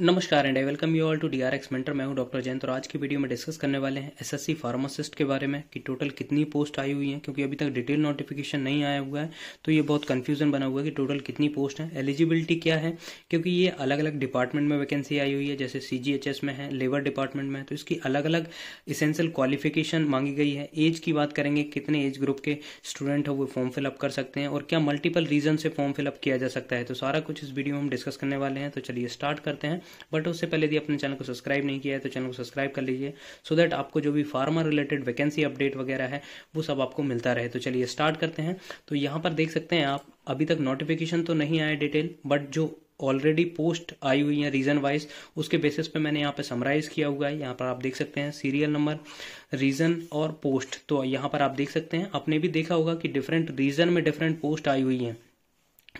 नमस्कार and I welcome you all to D R X mentor मैं हूं doctor Jayant और आज की वीडियो में डिस्कस करने वाले हैं एसएससी फार्मासिस्ट के बारे में कि टोटल कितनी पोस्ट आई हुई है क्योंकि अभी तक डिटेल नोटिफिकेशन नहीं आया हुआ है तो ये बहुत कंफ्यूजन बना हुआ है कि टोटल कितनी पोस्ट है एलिजिबिलिटी क्या है क्योंकि ये अलग अलग डिपार्टमेंट में वैकेंसी आई हुई है जैसे सी में है लेबर डिपार्टमेंट में तो इसकी अलग अलग इसेंशियल क्वालिफिकेशन मांगी गई है एज की बात करेंगे कितने एज ग्रुप के स्टूडेंट है वो फॉर्म फिलअप कर सकते हैं और क्या मल्टीपल रीजन से फॉर्म फिलअप किया जा सकता है तो सारा कुछ इस वीडियो में हम डिस्कस करने वाले हैं तो चलिए स्टार्ट करते हैं बट उससे पहले यदि अपने चैनल को सब्सक्राइब नहीं किया है तो चैनल को सब्सक्राइब कर लीजिए सो दैट आपको जो भी फार्मा रिलेटेड वैकेंसी अपडेट वगैरह है वो सब आपको मिलता रहे तो चलिए स्टार्ट करते हैं तो यहाँ पर देख सकते हैं आप अभी तक नोटिफिकेशन तो नहीं आया डिटेल बट जो ऑलरेडी पोस्ट आई हुई है रीजन वाइज उसके बेसिस पे मैंने यहाँ पे समराइज किया हुआ है यहाँ पर आप देख सकते हैं सीरियल नंबर रीजन और पोस्ट तो यहाँ पर आप देख सकते हैं आपने भी देखा होगा कि डिफरेंट रीजन में डिफरेंट पोस्ट आई हुई है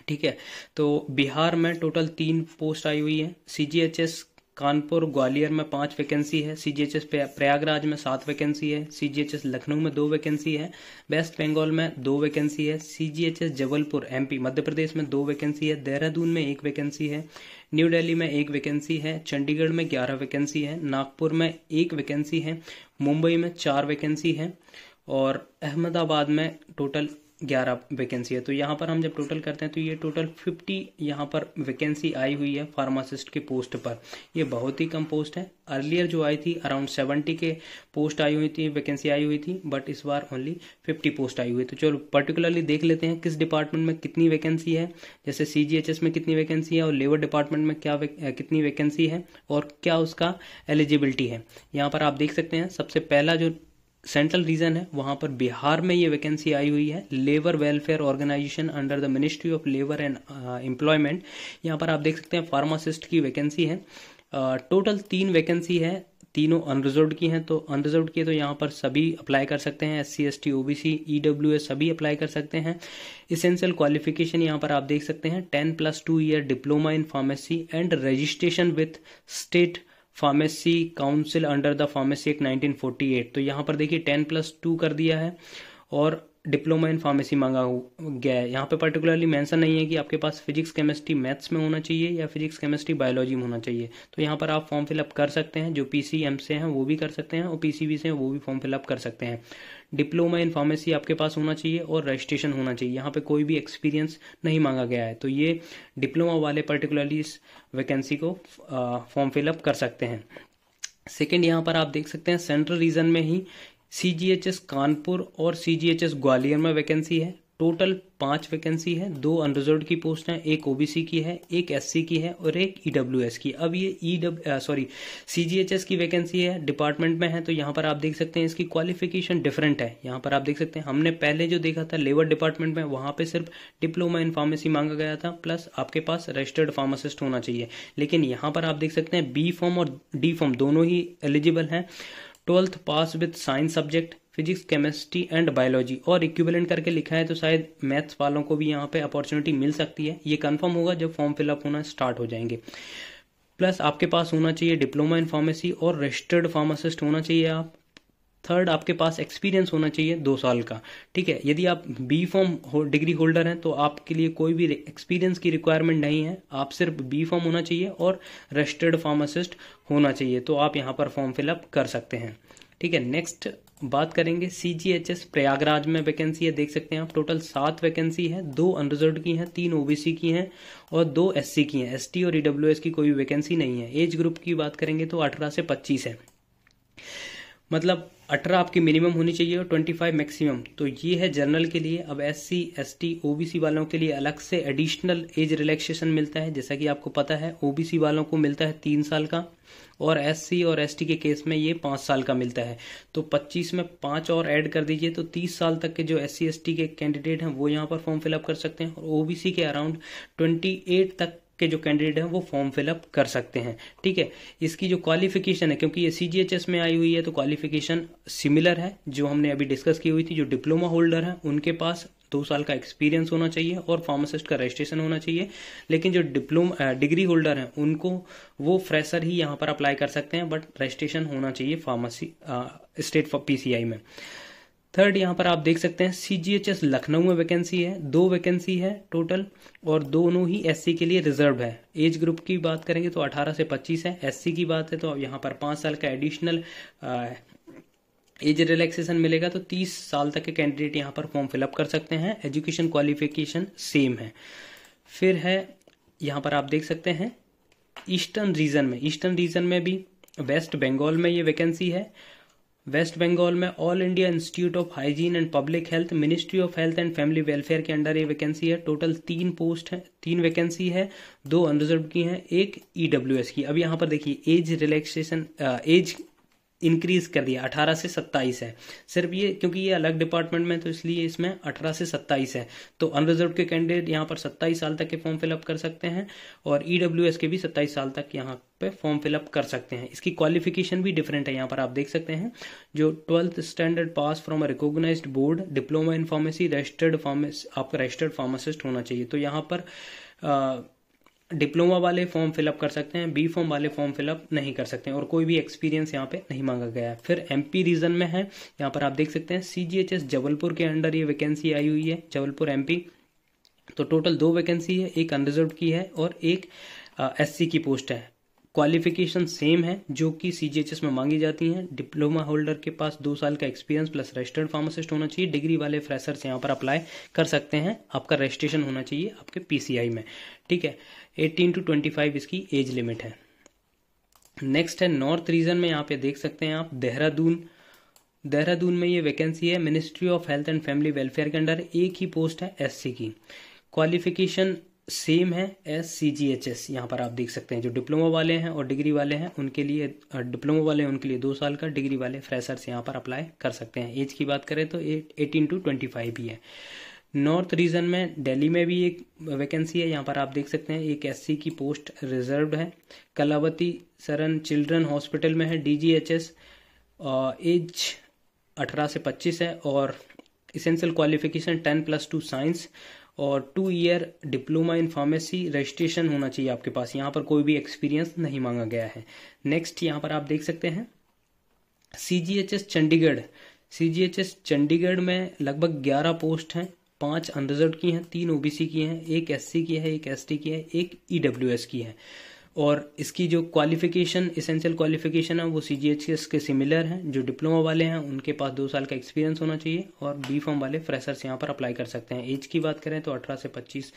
ठीक है तो बिहार में टोटल तीन पोस्ट आई हुई है सीजीएचएस कानपुर ग्वालियर में पांच वैकेंसी है सीजीएचएस प्रयागराज में सात वैकेंसी है सीजीएचएस लखनऊ में दो वैकेंसी है वेस्ट बंगाल में दो वैकेंसी है सीजीएचएस जबलपुर एमपी मध्य प्रदेश में दो वैकेंसी है देहरादून में एक वैकेंसी है न्यू दिल्ली में एक वैकेंसी है चंडीगढ़ में ग्यारह वैकेंसी है नागपुर में एक वैकेंसी है मुंबई में चार वैकेंसी है और अहमदाबाद में टोटल ग्यारह वैकेंसी है तो यहाँ पर हम जब टोटल करते हैं तो ये टोटल फिफ्टी यहाँ पर वैकेंसी आई हुई है फार्मासिस्ट की पोस्ट पर ये बहुत ही कम पोस्ट है अर्लियर जो आई थी अराउंड सेवेंटी के पोस्ट आई हुई थी वैकेंसी आई हुई थी बट इस बार ओनली फिफ्टी पोस्ट आई हुई तो चलो पर्टिकुलरली देख लेते हैं किस डिपार्टमेंट में कितनी वैकेंसी है जैसे सी में कितनी वैकेंसी है और लेबर डिपार्टमेंट में क्या वे, कितनी वैकेंसी है और क्या उसका एलिजिबिलिटी है यहाँ पर आप देख सकते हैं सबसे पहला जो सेंट्रल रीजन है वहां पर बिहार में ये वैकेंसी आई हुई है labour welfare organisation under the ministry of labour and employment यहाँ पर आप देख सकते हैं फार्मासिस्ट की वैकेंसी है टोटल uh, तीन वैकेंसी है तीनों अनरिजर्व की हैं तो अनरिजर्व की है तो यहाँ पर सभी अप्लाई कर सकते हैं S C S T O B C E W S सभी अप्लाई कर सकते हैं इसेंशियल क्वालिफिकेशन यहाँ पर आप देख सकते हैं ten plus two year diploma in pharmacy and registration with state pharmacy council under the pharmacy act 1948 तो यहां पर देखिए 10 प्लस टू कर दिया है और डिप्लोमा इन फार्मेसी मांगा गया है यहाँ पे पर्टिकुलरली मेंशन नहीं है कि आपके पास फिजिक्स केमिस्ट्री मैथ्स में होना चाहिए या फिजिक्स केमिस्ट्री बायोलॉजी में होना चाहिए तो यहाँ पर आप फॉर्म फिलअप कर सकते हैं जो पी से हैं वो भी कर सकते हैं और पी से हैं वो भी फॉर्म फिलअप कर सकते हैं डिप्लोमा इन फार्मेसी आपके पास होना चाहिए और रजिस्ट्रेशन होना चाहिए यहाँ पे कोई भी एक्सपीरियंस नहीं मांगा गया है तो ये डिप्लोमा वाले पर्टिकुलरली इस वैकेंसी को फॉर्म फिलअप कर सकते हैं सेकेंड यहाँ पर आप देख सकते हैं सेंट्रल रीजन में ही सीजीएचएस कानपुर और सीजीएचएस ग्वालियर में वैकेंसी है टोटल पांच वैकेंसी है दो अनरिजर्व की पोस्ट है एक ओबीसी की है एक एससी की है और एक ईडब्ल्यूएस e की अब ये ईडब्ल्यू सॉरी सीजीएचएस की वैकेंसी है डिपार्टमेंट में है तो यहाँ पर आप देख सकते हैं इसकी क्वालिफिकेशन डिफरेंट है यहाँ पर आप देख सकते हैं हमने पहले जो देखा था लेबर डिपार्टमेंट में वहां पर सिर्फ डिप्लोमा इन फार्मेसी मांगा गया था प्लस आपके पास रजिस्टर्ड फार्मासिस्ट होना चाहिए लेकिन यहाँ पर आप देख सकते हैं बी फॉर्म और डी फॉर्म दोनों ही एलिजिबल है twelfth pass with science subject physics chemistry and biology और इक्विवेलेंट करके लिखा है तो शायद मैथ्स वालों को भी यहाँ पे अपॉर्चुनिटी मिल सकती है ये कंफर्म होगा जब फॉर्म फिलअप होना स्टार्ट हो जाएंगे प्लस आपके पास होना चाहिए डिप्लोमा इन फार्मेसी और रजिस्टर्ड फार्मासिस्ट होना चाहिए आप थर्ड आपके पास एक्सपीरियंस होना चाहिए दो साल का ठीक है यदि आप बी फॉर्म हो, डिग्री होल्डर हैं तो आपके लिए कोई भी एक्सपीरियंस की रिक्वायरमेंट नहीं है आप सिर्फ बी फॉर्म होना चाहिए और रजिस्टर्ड फार्मासिस्ट होना चाहिए तो आप यहाँ पर फॉर्म फिलअप कर सकते हैं ठीक है नेक्स्ट बात करेंगे सी प्रयागराज में वैकेंसी है देख सकते हैं आप टोटल सात वैकेंसी है दो अनरिजर्व की हैं तीन ओबीसी की हैं और दो एससी की हैं एसटी और ईडब्ल्यू e की कोई वैकेंसी नहीं है एज ग्रुप की बात करेंगे तो अठारह से पच्चीस है मतलब अठारह आपकी मिनिमम होनी चाहिए और ट्वेंटी फाइव मैक्सिमम तो ये है जनरल के लिए अब S C S T O B C वालों के लिए अलग से एडिशनल एज रिलैक्सेशन मिलता है जैसा कि आपको पता है ओ बी सी वालों को मिलता है तीन साल का और एस सी और एस टी के केस में ये पाँच साल का मिलता है तो पच्चीस में पाँच और ऐड कर दीजिए तो तीस साल तक के जो एस सी एस टी के कैंडिडेट हैं वो यहाँ पर फॉर्म फिलअप कर सकते हैं और ओ बी सी के अराउंड ट्वेंटी एट तक के जो कैंडिडेट हैं वो फॉर्म फिलअप कर सकते हैं ठीक है इसकी जो क्वालिफिकेशन है क्योंकि ये सी में आई हुई है तो क्वालिफिकेशन सिमिलर है जो हमने अभी डिस्कस की हुई थी जो डिप्लोमा होल्डर हैं उनके पास दो साल का एक्सपीरियंस होना चाहिए और फार्मासिस्ट का रजिस्ट्रेशन होना चाहिए लेकिन जो डिप्लोमा डिग्री होल्डर हैं उनको वो फ्रेशर ही यहाँ पर अप्लाई कर सकते हैं बट रजिस्ट्रेशन होना चाहिए फार्मासी स्टेट पीसीआई में थर्ड यहाँ पर आप देख सकते हैं सी लखनऊ में वैकेंसी है दो वैकेंसी है टोटल और दोनों ही एससी के लिए रिजर्व है एज ग्रुप की बात करेंगे तो 18 से 25 है एससी की बात है तो यहाँ पर पांच साल का एडिशनल एज रिलैक्सेशन मिलेगा तो 30 साल तक के कैंडिडेट यहाँ पर फॉर्म फिलअप कर सकते हैं एजुकेशन क्वालिफिकेशन सेम है फिर है यहाँ पर आप देख सकते हैं ईस्टर्न रीजन में ईस्टर्न रीजन में भी वेस्ट बंगाल में ये वैकेंसी है वेस्ट बंगाल में all India institute of hygiene and public health ministry of health and family welfare के अंडर ये वैकेंसी है टोटल तीन पोस्ट है तीन वैकेंसी है दो अनरिजर्व की हैं एक ईडब्ल्यूएस e की अब यहाँ पर देखिए एज रिलैक्सेशन एज इंक्रीज कर दिया अठारह से सत्ताईस है सिर्फ ये क्योंकि ये अलग डिपार्टमेंट में तो इसलिए इसमें अठारह से सत्ताईस है तो अनरिजर्व के कैंडिडेट यहाँ पर सत्ताईस साल तक के फॉर्म फिलअप कर सकते हैं और ईडब्ल्यू e के भी सत्ताईस साल तक यहाँ पे फॉर्म फिलअप कर सकते हैं इसकी क्वालिफिकेशन भी डिफरेंट है यहाँ पर आप देख सकते हैं जो twelfth standard pass from a recognise board diploma in pharmacy registered फार्मेस आपका रजिस्टर्ड फार्मासिस्ट होना चाहिए तो यहाँ पर आ, डिप्लोमा वाले फॉर्म फिलअप कर सकते हैं बी फॉर्म वाले फॉर्म फिलअप नहीं कर सकते हैं और कोई भी एक्सपीरियंस यहाँ पे नहीं मांगा गया है फिर एम रीजन में है यहाँ पर आप देख सकते हैं C G H S Jabalpur के अंडर ये वैकेंसी आई हुई है जबलपुर एम पी तो टोटल दो वैकेंसी है एक अनरिजर्व की है और एक एस uh, सी की पोस्ट है क्वालिफिकेशन सेम है जो कि सीजीएचएस में मांगी जाती हैं डिप्लोमा होल्डर के पास दो साल का एक्सपीरियंस प्लस रजिस्टर्ड फार्मासिस्ट होना चाहिए डिग्री वाले फ्रेशर्स यहाँ पर अप्लाई कर सकते हैं आपका रजिस्ट्रेशन होना चाहिए आपके पीसीआई में ठीक है 18 टू 25 इसकी एज लिमिट है नेक्स्ट है नॉर्थ रीजन में यहाँ पे देख सकते हैं आप देहरादून देहरादून में ये वैकेंसी है ministry of health and family welfare के अंडर एक ही पोस्ट है एस की क्वालिफिकेशन सेम है S C G H S यहाँ पर आप देख सकते हैं जो डिप्लोमा वाले हैं और डिग्री वाले हैं उनके लिए डिप्लोमा वाले हैं उनके लिए दो साल का डिग्री वाले फ्रेशर्स यहाँ पर अप्लाई कर सकते हैं एज की बात करें तो एटीन टू ट्वेंटी फाइव ही है नॉर्थ रीजन में दिल्ली में भी एक वैकेंसी है यहाँ पर आप देख सकते हैं एक एस की पोस्ट रिजर्व है कलावती सरन चिल्ड्रन हॉस्पिटल में है डीजीएचएस एज अठारह से पच्चीस है और essential qualification ten plus two science और two year diploma in pharmacy registration होना चाहिए आपके पास यहाँ पर कोई भी एक्सपीरियंस नहीं मांगा गया है नेक्स्ट यहाँ पर आप देख सकते हैं C G H S Chandigarh C G H S Chandigarh में लगभग ग्यारह पोस्ट हैं पांच अनरिजर्व की हैं तीन ओबीसी की हैं एक एससी की है एक एसटी की है एक ईडब्ल्यूएस e की है और इसकी जो क्वालिफिकेशन इसेंशियल क्वालिफिकेशन है वो सी जी एच एस के सिमिलर हैं जो डिप्लोमा वाले हैं उनके पास दो साल का एक्सपीरियंस होना चाहिए और बी फॉर्म वाले फ्रेशर्स यहाँ पर अप्लाई कर सकते हैं एज की बात करें तो अठारह से पच्चीस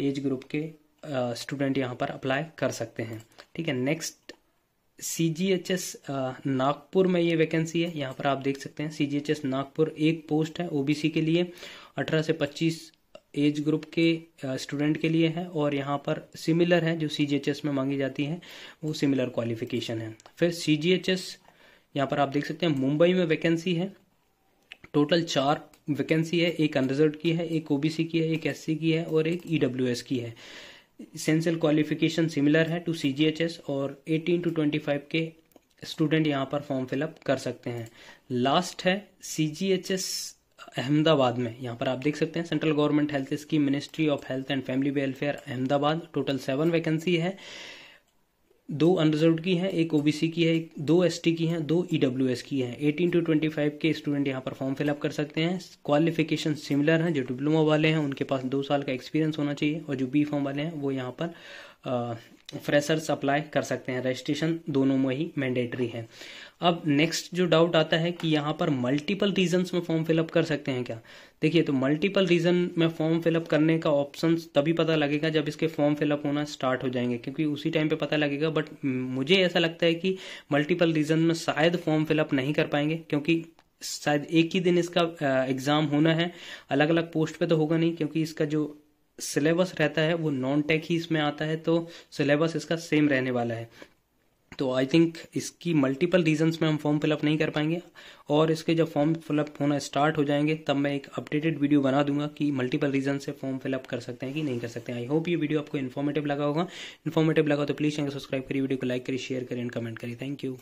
एज ग्रुप के स्टूडेंट यहाँ पर अप्लाई कर सकते हैं ठीक है next C G H S Nagpur में ये वैकेंसी है यहाँ पर आप देख सकते हैं C G H S Nagpur एक पोस्ट है ओ बी सी के लिए अठारह से पच्चीस एज ग्रुप के स्टूडेंट uh, के लिए है और यहाँ पर सिमिलर है जो सी में मांगी जाती है वो सिमिलर क्वालिफिकेशन है फिर सी जी यहाँ पर आप देख सकते हैं मुंबई में वैकेंसी है टोटल चार वैकेंसी है एक अनरिजर्व की है एक ओबीसी की है एक एससी की है और एक ईडब्ल्यूएस e की है सेंसल क्वालिफिकेशन सिमिलर है टू सीजीएचएस और 18 टू 25 के स्टूडेंट यहाँ पर फॉर्म फिलअप कर सकते हैं लास्ट है सीजीएचएस अहमदाबाद में यहाँ पर आप देख सकते हैं central government health scheme ministry of health and family welfare Ahmedabad total seven vacancy है दो अनरिजर्व की है एक ओबीसी की है एक दो एसटी की है दो ईडब्ल्यूएस e की है 18 टू 25 के स्टूडेंट यहाँ पर फॉर्म फिलअप कर सकते हैं क्वालिफिकेशन सिमिलर हैं जो डिप्लोमा वाले हैं उनके पास दो साल का एक्सपीरियंस होना चाहिए और जो बी फॉर्म वाले हैं वो यहाँ पर फ्रेशर्स अप्लाई कर सकते हैं रजिस्ट्रेशन दोनों में ही मैंडेटरी है अब नेक्स्ट जो डाउट आता है कि यहाँ पर मल्टीपल रीजन में फॉर्म फिलअप कर सकते हैं क्या देखिए तो मल्टीपल रीजन में फॉर्म फिलअप करने का ऑप्शन तभी पता लगेगा जब इसके फॉर्म फिलअप होना स्टार्ट हो जाएंगे क्योंकि उसी टाइम पे पता लगेगा बट मुझे ऐसा लगता है कि मल्टीपल रीजन में शायद फॉर्म फिलअप नहीं कर पाएंगे क्योंकि शायद एक ही दिन इसका एग्जाम होना है अलग अलग पोस्ट पे तो होगा नहीं क्योंकि इसका जो सिलेबस रहता है वो नॉन टेक ही इसमें आता है तो सिलेबस इसका सेम रहने वाला है तो आई थिंक इसकी मल्टीपल रीजंस में हम फॉर्म फिलअप नहीं कर पाएंगे और इसके जब फॉर्म फिलअप होना स्टार्ट हो जाएंगे तब मैं एक अपडेटेड वीडियो बना दूंगा कि मल्टीपल रीजन से फॉर्म फिलअप कर सकते हैं कि नहीं कर सकते आई होप ये वीडियो आपको इन्फॉर्मेटिव लगा होगा इन्फॉर्मेटिव लगा तो प्लीज़ चैनल सब्सक्राइब करिए वीडियो को लाइक करिए शेयर करें एंड कमेंट करिए थैंक यू